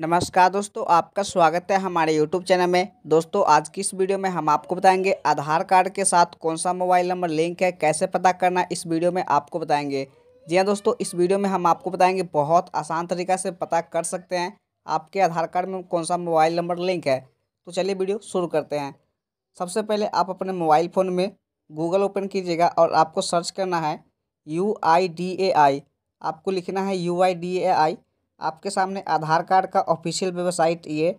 नमस्कार दोस्तों आपका स्वागत है हमारे यूट्यूब चैनल में दोस्तों आज की इस वीडियो में हम आपको बताएंगे आधार कार्ड के साथ कौन सा मोबाइल नंबर लिंक है कैसे पता करना इस वीडियो में आपको बताएंगे जी हाँ दोस्तों इस वीडियो में हम आपको बताएंगे बहुत आसान तरीका से पता कर सकते हैं आपके आधार कार्ड में कौन सा मोबाइल नंबर लिंक है तो चलिए वीडियो शुरू करते हैं सबसे पहले आप अपने मोबाइल फ़ोन में गूगल ओपन कीजिएगा और आपको सर्च करना है यू आई डी ए आई आपको लिखना है you I D A I आपके सामने आधार कार्ड का ऑफिशियल वेबसाइट ये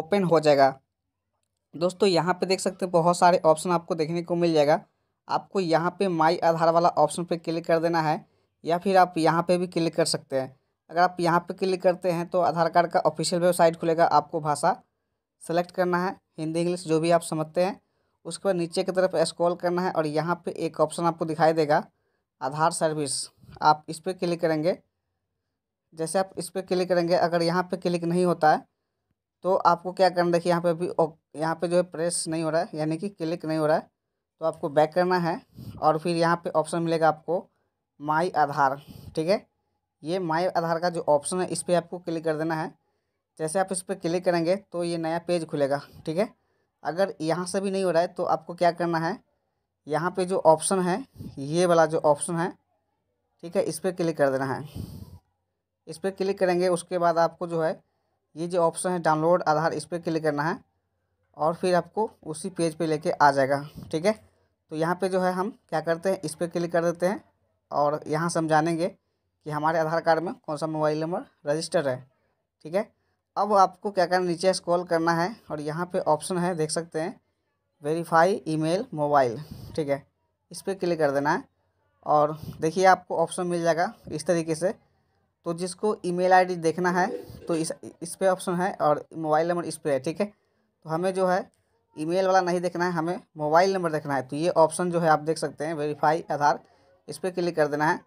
ओपन हो जाएगा दोस्तों यहाँ पे देख सकते हैं बहुत सारे ऑप्शन आपको देखने को मिल जाएगा आपको यहाँ पे माई आधार वाला ऑप्शन पे क्लिक कर देना है या फिर आप यहाँ पे भी क्लिक कर सकते हैं अगर आप यहाँ पे क्लिक करते हैं तो आधार कार्ड का ऑफिशियल वेबसाइट खुलेगा आपको भाषा सेलेक्ट करना है हिंदी इंग्लिश जो भी आप समझते हैं उसके बाद नीचे की तरफ स्क्रॉल करना है और यहाँ पर एक ऑप्शन आपको दिखाई देगा आधार सर्विस आप इस पर क्लिक करेंगे जैसे आप इस पर क्लिक करेंगे अगर यहाँ पे क्लिक नहीं होता है तो आपको क्या करना देखिए यहाँ पे अभी यहाँ पे जो है प्रेस नहीं हो रहा है यानी कि क्लिक नहीं हो रहा है तो आपको बैक करना है और फिर यहाँ पे ऑप्शन मिलेगा आपको माई आधार ठीक है ये माई आधार का जो ऑप्शन है इस पर आपको क्लिक कर देना है जैसे आप इस पर क्लिक करेंगे तो ये नया पेज खुलेगा ठीक है अगर यहाँ से भी नहीं हो रहा है तो आपको क्या करना है यहाँ पे जो ऑप्शन है ये वाला जो ऑप्शन है ठीक है इस पर क्लिक कर देना है इस पर क्लिक करेंगे उसके बाद आपको जो है ये जो ऑप्शन है डाउनलोड आधार इस पर क्लिक करना है और फिर आपको उसी पेज पे लेके आ जाएगा ठीक है तो यहाँ पे जो है हम क्या करते हैं इस पर क्लिक कर देते हैं और यहाँ समझानेंगे कि हमारे आधार कार्ड में कौन सा मोबाइल नंबर रजिस्टर है ठीक है अब आपको क्या करना नीचे स्क्रॉल करना है और यहाँ पे ऑप्शन है देख सकते हैं वेरीफाई ईमेल मोबाइल ठीक है इस पर क्लिक कर देना है और देखिए आपको ऑप्शन मिल जाएगा इस तरीके से तो जिसको ईमेल आईडी देखना है तो इस इस पर ऑप्शन है और मोबाइल नंबर इस पर है ठीक है तो हमें जो है ईमेल वाला नहीं देखना है हमें मोबाइल नंबर देखना है तो ये ऑप्शन जो है आप देख सकते हैं वेरीफाई आधार इस पर क्लिक कर देना है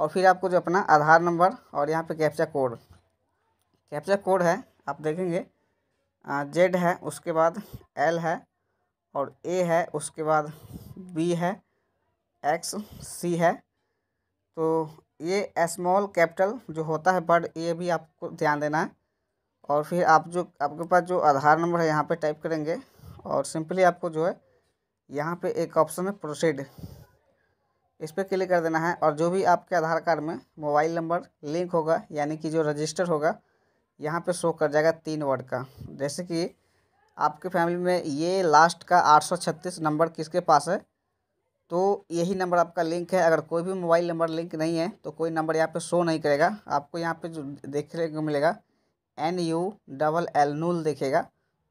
और फिर आपको जो अपना आधार नंबर और यहाँ पे कैप्चा कोड कैप्चा कोड है आप देखेंगे जेड है उसके बाद एल है और ए है उसके बाद बी है एक्स सी है तो ये स्मॉल कैपिटल जो होता है बर्ड ये भी आपको ध्यान देना है और फिर आप जो आपके पास जो आधार नंबर है यहाँ पे टाइप करेंगे और सिंपली आपको जो है यहाँ पे एक ऑप्शन है प्रोसीड इस पर क्लिक कर देना है और जो भी आपके आधार कार्ड में मोबाइल नंबर लिंक होगा यानी कि जो रजिस्टर होगा यहाँ पे शो कर जाएगा तीन वर्ड का जैसे कि आपके फैमिली में ये लास्ट का आठ नंबर किसके पास है तो यही नंबर आपका लिंक है अगर कोई भी मोबाइल नंबर लिंक नहीं है तो कोई नंबर यहाँ पे शो नहीं करेगा आपको यहाँ पे जो देखने को मिलेगा N U double L null देखेगा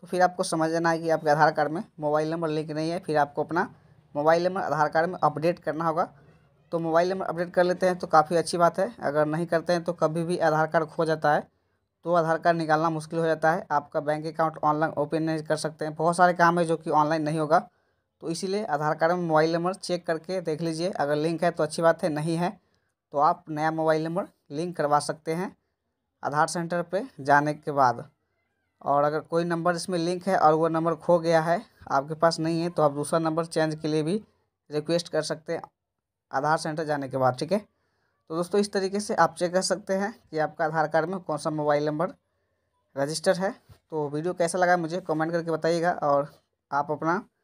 तो फिर आपको समझ लेना है कि आपके आधार कार्ड में मोबाइल नंबर लिंक नहीं है फिर आपको अपना मोबाइल नंबर आधार कार्ड में अपडेट करना होगा तो मोबाइल नंबर अपडेट कर लेते हैं तो काफ़ी अच्छी बात है अगर नहीं करते हैं तो कभी भी आधार कार्ड खो जाता है तो आधार कार्ड निकालना मुश्किल हो जाता है आपका बैंक अकाउंट ऑनलाइन ओपन नहीं कर सकते हैं बहुत सारे काम है जो कि ऑनलाइन नहीं होगा तो इसीलिए आधार कार्ड में मोबाइल नंबर चेक करके देख लीजिए अगर लिंक है तो अच्छी बात है नहीं है तो आप नया मोबाइल नंबर लिंक करवा सकते हैं आधार सेंटर पे जाने के बाद और अगर कोई नंबर इसमें लिंक है और वो नंबर खो गया है आपके पास नहीं है तो आप दूसरा नंबर चेंज के लिए भी रिक्वेस्ट कर सकते हैं आधार सेंटर जाने के बाद ठीक है तो दोस्तों इस तरीके से आप चेक कर सकते हैं कि आपका आधार कार्ड में कौन सा मोबाइल नंबर रजिस्टर है तो वीडियो कैसा लगा मुझे कमेंट करके बताइएगा और आप अपना